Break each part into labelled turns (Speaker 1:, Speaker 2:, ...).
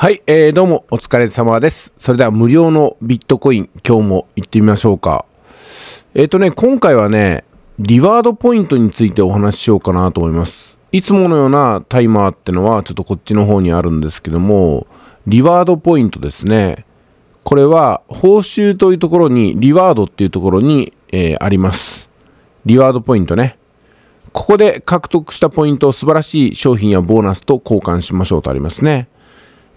Speaker 1: はい、えー、どうもお疲れ様です。それでは無料のビットコイン、今日も行ってみましょうか。えっ、ー、とね、今回はね、リワードポイントについてお話ししようかなと思います。いつものようなタイマーってのは、ちょっとこっちの方にあるんですけども、リワードポイントですね。これは、報酬というところに、リワードっていうところに、えー、あります。リワードポイントね。ここで獲得したポイントを素晴らしい商品やボーナスと交換しましょうとありますね。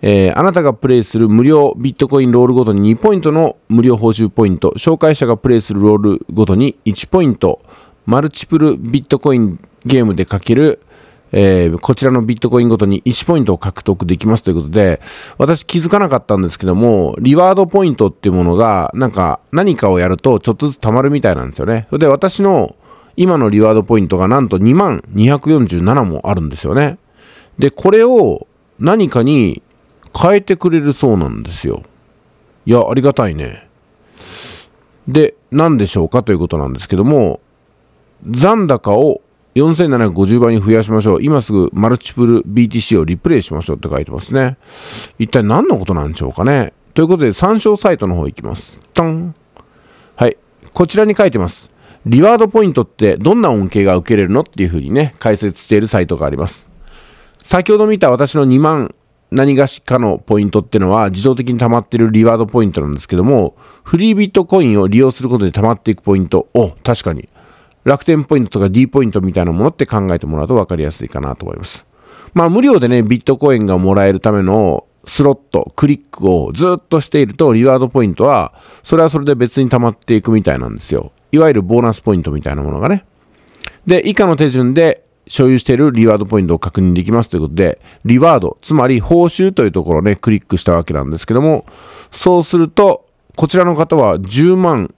Speaker 1: えー、あなたがプレイする無料ビットコインロールごとに2ポイントの無料報酬ポイント、紹介者がプレイするロールごとに1ポイント、マルチプルビットコインゲームでかける、えー、こちらのビットコインごとに1ポイントを獲得できますということで、私気づかなかったんですけども、リワードポイントっていうものが、なんか何かをやるとちょっとずつ貯まるみたいなんですよね。それで私の今のリワードポイントがなんと2万247もあるんですよね。で、これを何かに変えてくれるそうなんですよ。いや、ありがたいね。で、何でしょうかということなんですけども、残高を4750倍に増やしましょう。今すぐマルチプル BTC をリプレイしましょうって書いてますね。一体何のことなんでしょうかね。ということで参照サイトの方行きます。タン。はい。こちらに書いてます。リワードポイントってどんな恩恵が受けれるのっていうふうにね、解説しているサイトがあります。先ほど見た私の2万何がしかのポイントっていうのは自動的に溜まってるリワードポイントなんですけども、フリービットコインを利用することで溜まっていくポイントを確かに楽天ポイントとか D ポイントみたいなものって考えてもらうと分かりやすいかなと思います。まあ無料でね、ビットコインがもらえるためのスロット、クリックをずっとしているとリワードポイントはそれはそれで別に溜まっていくみたいなんですよ。いわゆるボーナスポイントみたいなものがね。で、以下の手順で所有しているリワードポイントを確認できますということで、リワード、つまり報酬というところをね、クリックしたわけなんですけども、そうすると、こちらの方は10万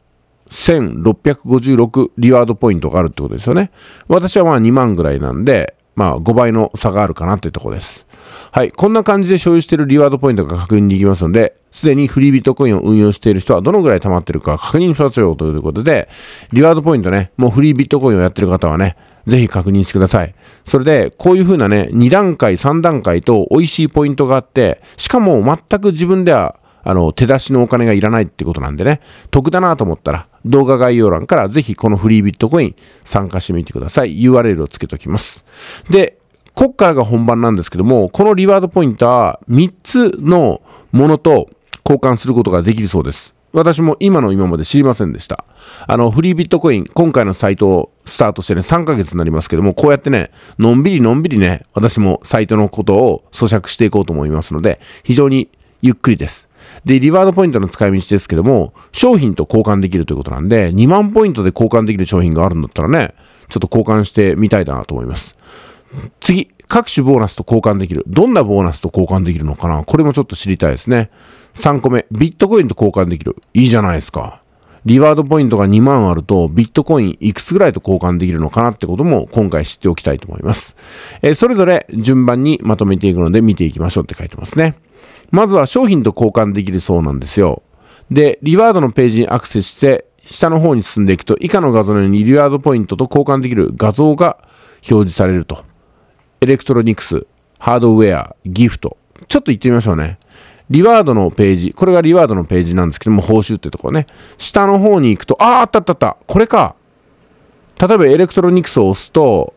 Speaker 1: 1656リワードポイントがあるってことですよね。私はまあ2万ぐらいなんで、まあ5倍の差があるかなっていうところです。はい。こんな感じで所有しているリワードポイントが確認できますので、すでにフリービットコインを運用している人はどのぐらい溜まってるか確認しましょうということで、リワードポイントね、もうフリービットコインをやってる方はね、ぜひ確認してください。それで、こういうふうなね、2段階、3段階と美味しいポイントがあって、しかも全く自分では、あの、手出しのお金がいらないってことなんでね、得だなと思ったら、動画概要欄からぜひこのフリービットコイン参加してみてください。URL をつけておきます。で、こっからが本番なんですけども、このリワードポイントは3つのものと交換することができるそうです。私も今の今まで知りませんでした。あの、フリービットコイン、今回のサイトをスタートしてね、3ヶ月になりますけども、こうやってね、のんびりのんびりね、私もサイトのことを咀嚼していこうと思いますので、非常にゆっくりです。で、リワードポイントの使い道ですけども、商品と交換できるということなんで、2万ポイントで交換できる商品があるんだったらね、ちょっと交換してみたいなと思います。次、各種ボーナスと交換できる。どんなボーナスと交換できるのかなこれもちょっと知りたいですね。3個目、ビットコインと交換できる。いいじゃないですか。リワードポイントが2万あると、ビットコインいくつぐらいと交換できるのかなってことも今回知っておきたいと思います。えー、それぞれ順番にまとめていくので見ていきましょうって書いてますね。まずは商品と交換できるそうなんですよ。で、リワードのページにアクセスして、下の方に進んでいくと、以下の画像のようにリワードポイントと交換できる画像が表示されると。エレクトロニクス、ハードウェア、ギフト。ちょっと行ってみましょうね。リワードのページ。これがリワードのページなんですけども、報酬ってとこね。下の方に行くと、ああ、あったあったあった。これか。例えばエレクトロニクスを押すと、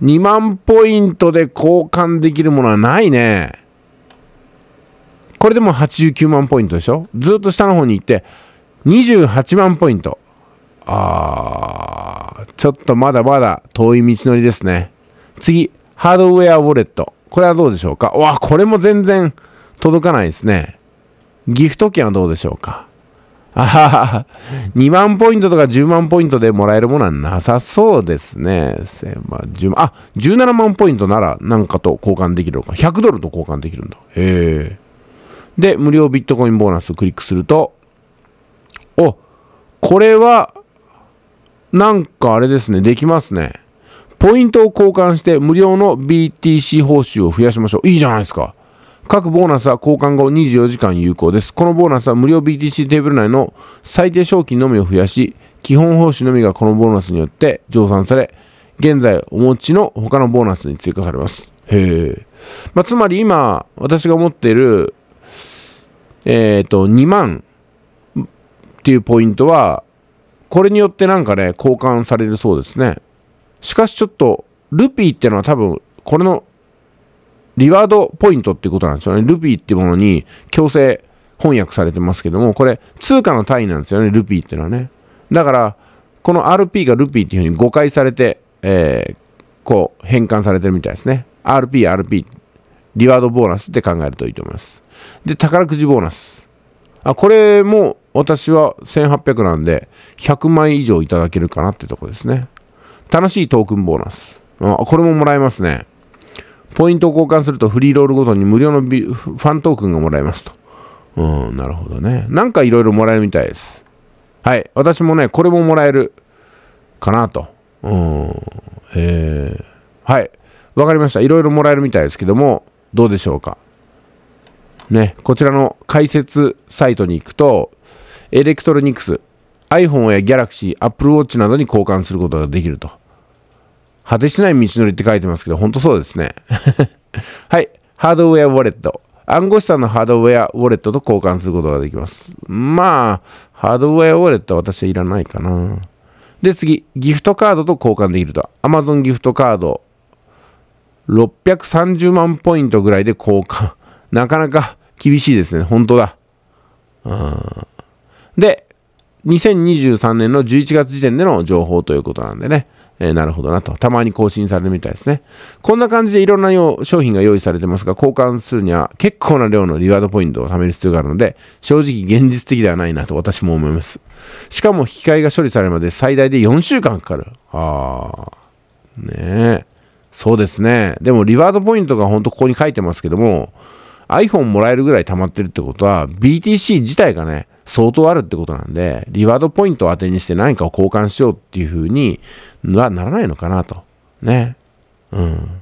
Speaker 1: 2万ポイントで交換できるものはないね。これでも89万ポイントでしょずっと下の方に行って、28万ポイント。あー、ちょっとまだまだ遠い道のりですね。次。ハードウェアウォレット。これはどうでしょうかわ、これも全然届かないですね。ギフト券はどうでしょうかあはは、2万ポイントとか10万ポイントでもらえるものはなさそうですね。ま万、10万、あ、17万ポイントならなんかと交換できるのか。100ドルと交換できるんだ。へえ。で、無料ビットコインボーナスをクリックすると、お、これは、なんかあれですね、できますね。ポイントを交換して無料の BTC 報酬を増やしましょう。いいじゃないですか。各ボーナスは交換後24時間有効です。このボーナスは無料 BTC テーブル内の最低賞金のみを増やし、基本報酬のみがこのボーナスによって乗算され、現在お持ちの他のボーナスに追加されます。へえ。まあ、つまり今、私が持っている、えっ、ー、と、2万っていうポイントは、これによってなんかね、交換されるそうですね。しかしちょっと、ルピーってのは多分、これのリワードポイントっていうことなんですよね。ルピーってものに強制翻訳されてますけども、これ、通貨の単位なんですよね、ルピーってのはね。だから、この RP がルピーっていうふうに誤解されて、えー、こう、変換されてるみたいですね。RP、RP、リワードボーナスって考えるといいと思います。で、宝くじボーナス。あ、これも私は1800なんで、100枚以上いただけるかなってとこですね。楽しいトークンボーナス。あこれももらえますね。ポイントを交換するとフリーロールごとに無料のファントークンがもらえますと。うん、なるほどね。なんかいろいろもらえるみたいです。はい。私もね、これももらえるかなと。うん。えー、はい。わかりました。いろいろもらえるみたいですけども、どうでしょうか。ね、こちらの解説サイトに行くと、エレクトロニクス、iPhone や Galaxy、Apple Watch などに交換することができると。果てしない道のりって書いてますけど、ほんとそうですね。はい。ハードウェアウォレット。暗号資産のハードウェアウォレットと交換することができます。まあ、ハードウェアウォレットは私はいらないかな。で、次、ギフトカードと交換できると。Amazon ギフトカード、630万ポイントぐらいで交換。なかなか厳しいですね。本当だ。で、2023年の11月時点での情報ということなんでね。えー、なるほどなと。たまに更新されるみたいですね。こんな感じでいろんな商品が用意されてますが、交換するには結構な量のリワードポイントを貯める必要があるので、正直現実的ではないなと私も思います。しかも引き換えが処理されるまで最大で4週間かかる。あー。ねえ。そうですね。でもリワードポイントがほんとここに書いてますけども、iPhone もらえるぐらい溜まってるってことは、BTC 自体がね、相当あるってことなんで、リワードポイントを当てにして何かを交換しようっていう風にはならないのかなと。ね。うん。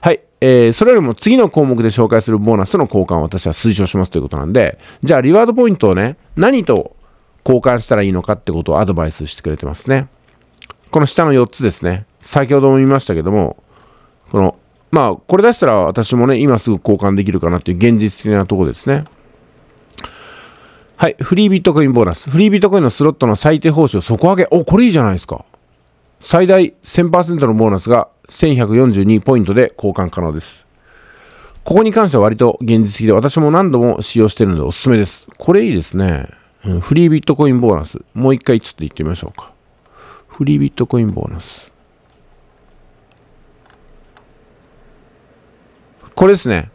Speaker 1: はい。えー、それよりも次の項目で紹介するボーナスとの交換を私は推奨しますということなんで、じゃあリワードポイントをね、何と交換したらいいのかってことをアドバイスしてくれてますね。この下の4つですね。先ほども見ましたけども、この、まあ、これ出したら私もね、今すぐ交換できるかなっていう現実的なとこですね。はい。フリービットコインボーナス。フリービットコインのスロットの最低報酬底上げ。お、これいいじゃないですか。最大1000%のボーナスが1142ポイントで交換可能です。ここに関しては割と現実的で私も何度も使用してるのでおすすめです。これいいですね。フリービットコインボーナス。もう一回ちょっと言ってみましょうか。フリービットコインボーナス。これですね。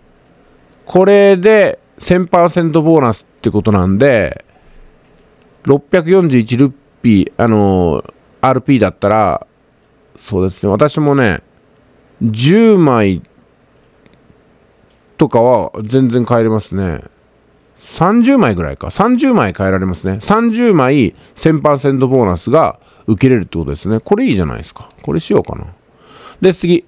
Speaker 1: これで1000%ボーナスってことなんで、641ルッピー、あのー RP だったら、そうですね、私もね、10枚とかは全然変えれますね。30枚ぐらいか。30枚変えられますね。30枚1000%ボーナスが受けれるってことですね。これいいじゃないですか。これしようかな。で、次。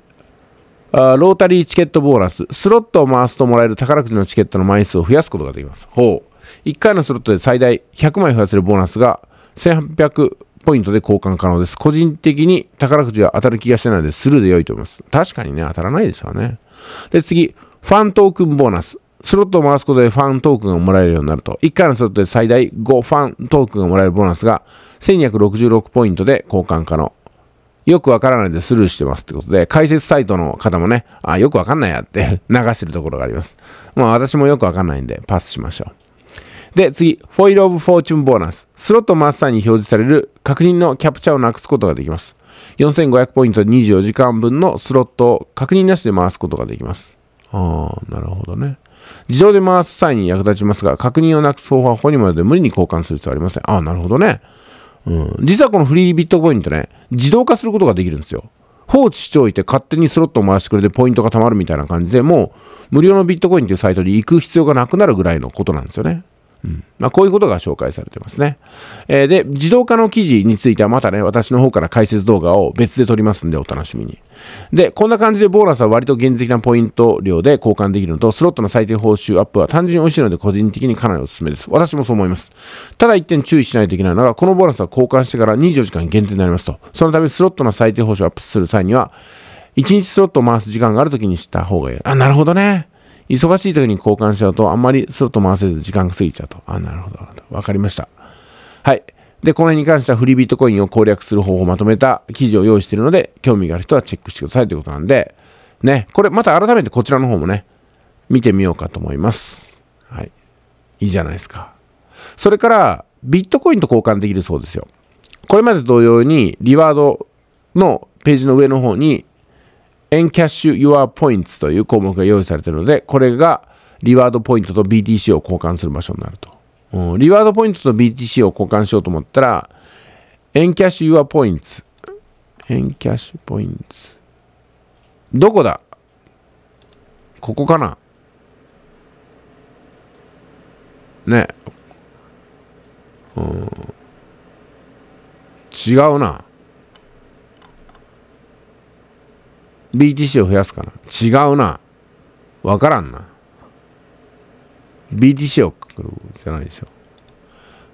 Speaker 1: あーロータリーチケットボーナス。スロットを回すともらえる宝くじのチケットの枚数を増やすことができます。ほう。1回のスロットで最大100枚増やせるボーナスが1800ポイントで交換可能です。個人的に宝くじは当たる気がしてないので、スルーで良いと思います。確かにね、当たらないでしょうね。で、次、ファントークンボーナス。スロットを回すことでファントークンがもらえるようになると、1回のスロットで最大5ファントークンがもらえるボーナスが、1266ポイントで交換可能。よくわからないでスルーしてますってことで、解説サイトの方もね、あ、よくわかんないやって 流してるところがあります。まあ私もよくわかんないんで、パスしましょう。で、次、フォイル・オブ・フォーチュン・ボーナス。スロットを回す際に表示される確認のキャプチャーをなくすことができます。4500ポイント24時間分のスロットを確認なしで回すことができます。ああ、なるほどね。自動で回す際に役立ちますが、確認をなくす方法は他にまあで無理に交換する必要はありません。ああ、なるほどね。うん。実はこのフリービットコインとね、自動化することができるんですよ。放置しておいて勝手にスロットを回してくれてポイントが貯まるみたいな感じでもう無料のビットコインっていうサイトに行く必要がなくなるぐらいのことなんですよね。うんまあ、こういうことが紹介されてますね。えー、で、自動化の記事についてはまたね、私の方から解説動画を別で撮りますんでお楽しみに。で、こんな感じでボーナスは割と現実的なポイント量で交換できるのと、スロットの最低報酬アップは単純に美味しいので個人的にかなりおすすめです。私もそう思います。ただ一点注意しないといけないのが、このボーナスは交換してから24時間限定になりますと。そのためスロットの最低報酬をアップする際には、1日スロットを回す時間があるときにした方がいい。あ、なるほどね。忙しい時に交換しちゃうと、あんまりスロット回せず時間が過ぎちゃうと。あ、なるほど。わかりました。はい。で、この辺に関してはフリービットコインを攻略する方法をまとめた記事を用意しているので、興味がある人はチェックしてくださいということなんで、ね、これまた改めてこちらの方もね、見てみようかと思います。はい。いいじゃないですか。それから、ビットコインと交換できるそうですよ。これまで同様に、リワードのページの上の方に、エンキャッシュ・ユア・ポイントという項目が用意されているので、これがリワードポイントと BTC を交換する場所になると。うん、リワードポイントと BTC を交換しようと思ったら、エンキャッシュ・ユア・ポイント。エンキャッシュ・ポイント。どこだここかなね。うん。違うな。BTC を増やすかな違うな。わからんな。BTC を書くじゃないでしょ。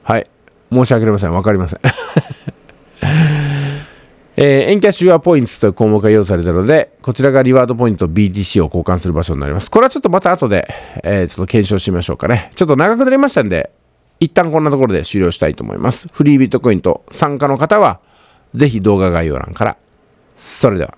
Speaker 1: はい。申し訳ありません。わかりません。えー、エンキャッシュアポイントという項目が用意されたので、こちらがリワードポイント BTC を交換する場所になります。これはちょっとまた後で、えー、ちょっと検証しましょうかね。ちょっと長くなりましたんで、一旦こんなところで終了したいと思います。フリービットコインと参加の方は、ぜひ動画概要欄から。それでは。